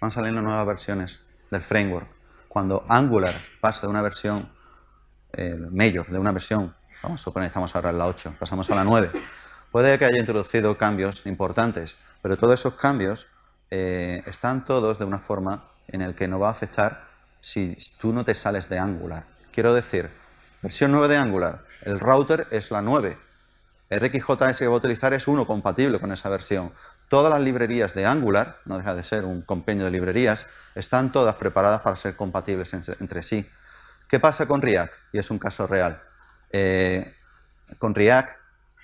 Van saliendo nuevas versiones del framework. Cuando Angular pasa de una versión eh, mayor, de una versión, vamos a suponer estamos ahora en la 8, pasamos a la 9, puede que haya introducido cambios importantes, pero todos esos cambios eh, están todos de una forma en el que no va a afectar si tú no te sales de Angular. Quiero decir, versión 9 de Angular, el router es la 9. RxJS que voy a utilizar es uno compatible con esa versión. Todas las librerías de Angular, no deja de ser un compendio de librerías, están todas preparadas para ser compatibles entre sí. ¿Qué pasa con React? Y es un caso real. Eh, con React,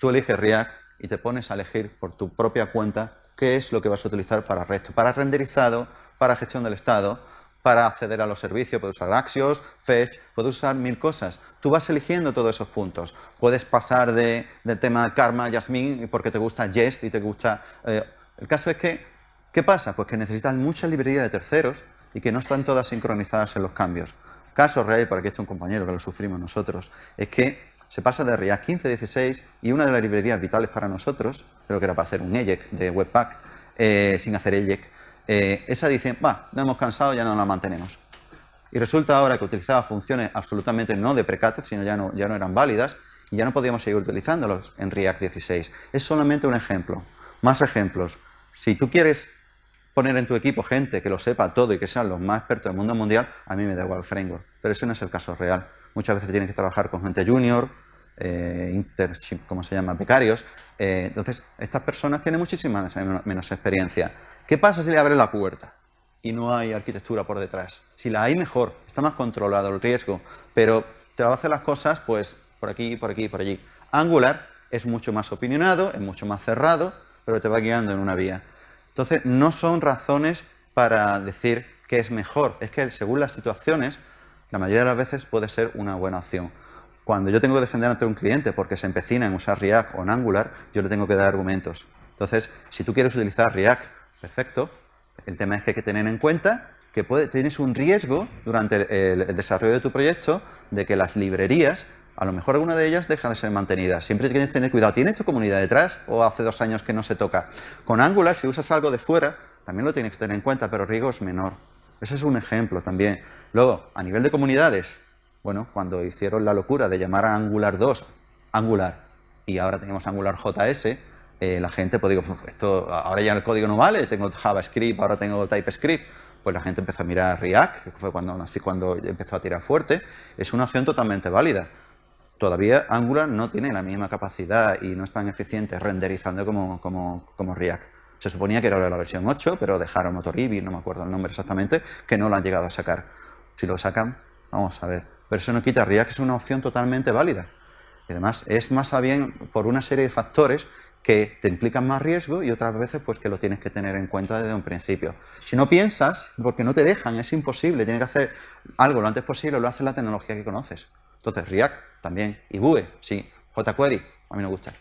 tú eliges React y te pones a elegir por tu propia cuenta qué es lo que vas a utilizar para resto, para renderizado, para gestión del estado, para acceder a los servicios, puedes usar Axios, Fetch, puedes usar mil cosas. Tú vas eligiendo todos esos puntos. Puedes pasar de, del tema Karma, Jasmine, porque te gusta Jest y te gusta... Eh, el caso es que, ¿qué pasa? Pues que necesitan mucha librería de terceros y que no están todas sincronizadas en los cambios. caso real, por aquí está un compañero que lo sufrimos nosotros, es que se pasa de React 15, 16 y una de las librerías vitales para nosotros, creo que era para hacer un EJEC de Webpack, eh, sin hacer EJEC, eh, esa dice, va, no hemos cansado, ya no la mantenemos. Y resulta ahora que utilizaba funciones absolutamente no de sino ya no, ya no eran válidas, y ya no podíamos seguir utilizándolos en React 16. Es solamente un ejemplo. Más ejemplos. Si tú quieres poner en tu equipo gente que lo sepa todo y que sean los más expertos del mundo mundial, a mí me da igual el framework. Pero ese no es el caso real. Muchas veces tienes que trabajar con gente junior, eh, como se llama, becarios. Eh, entonces, estas personas tienen muchísima menos experiencia. ¿Qué pasa si le abres la puerta y no hay arquitectura por detrás? Si la hay, mejor, está más controlado el riesgo, pero te va a hacer las cosas pues por aquí, por aquí, por allí. Angular es mucho más opinionado, es mucho más cerrado, pero te va guiando en una vía. Entonces, no son razones para decir que es mejor, es que según las situaciones, la mayoría de las veces puede ser una buena opción. Cuando yo tengo que defender ante un cliente porque se empecina en usar React o en Angular, yo le tengo que dar argumentos. Entonces, si tú quieres utilizar React Perfecto. El tema es que hay que tener en cuenta que puede, tienes un riesgo durante el, desarrollo de tu proyecto de que las librerías, a lo mejor alguna de ellas deja de ser mantenida. Siempre tienes que tener cuidado. ¿Tienes tu comunidad detrás o hace dos años que no se toca? Con Angular, si usas algo de fuera, también lo tienes que tener en cuenta, pero riesgo es menor. Ese es un ejemplo también. Luego, a nivel de comunidades, bueno, cuando hicieron la locura de llamar a Angular 2 Angular y ahora tenemos Angular JS, eh, la gente, pues digo, esto, ahora ya el código no vale, tengo JavaScript, ahora tengo TypeScript, pues la gente empezó a mirar React, que fue cuando, cuando empezó a tirar fuerte, es una opción totalmente válida. Todavía Angular no tiene la misma capacidad y no es tan eficiente renderizando como, React. Se suponía que era la versión 8, pero dejaron Motor Ivy no me acuerdo el nombre exactamente, que no lo han llegado a sacar. Si lo sacan, vamos a ver. Pero eso no quita React, es una opción totalmente válida. Y además es más a bien por una serie de factores que te implican más riesgo y otras veces pues que lo tienes que tener en cuenta desde un principio. Si no piensas, porque no te dejan, es imposible, tienes que hacer algo lo antes posible, lo hace la tecnología que conoces. Entonces, React también, y Vue, sí, jQuery, a mí me gusta,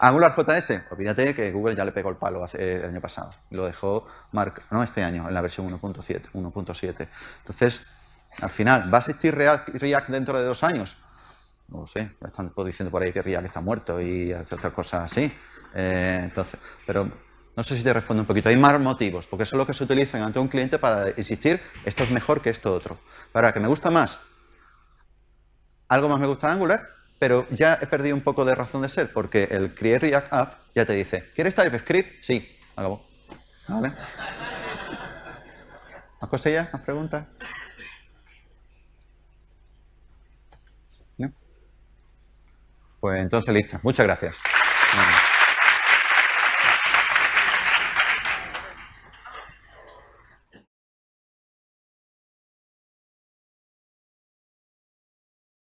Angular JS, olvídate que Google ya le pegó el palo eh, el año pasado, lo dejó, Mark, no este año, en la versión 1.7, 1.7. Entonces, al final, ¿va a existir React dentro de dos años? no sé, están diciendo por ahí que React está muerto y hacer otras cosas así. Eh, entonces, pero no sé si te respondo un poquito. Hay más motivos, porque es lo que se utiliza ante un cliente para insistir, esto es mejor que esto otro. Ahora, que me gusta más, algo más me gusta Angular, pero ya he perdido un poco de razón de ser, porque el Create React App ya te dice, ¿quieres TypeScript? Sí, acabó. ¿Vale? ¿Más cosillas? ¿Más preguntas? Pues entonces, lista. Muchas gracias.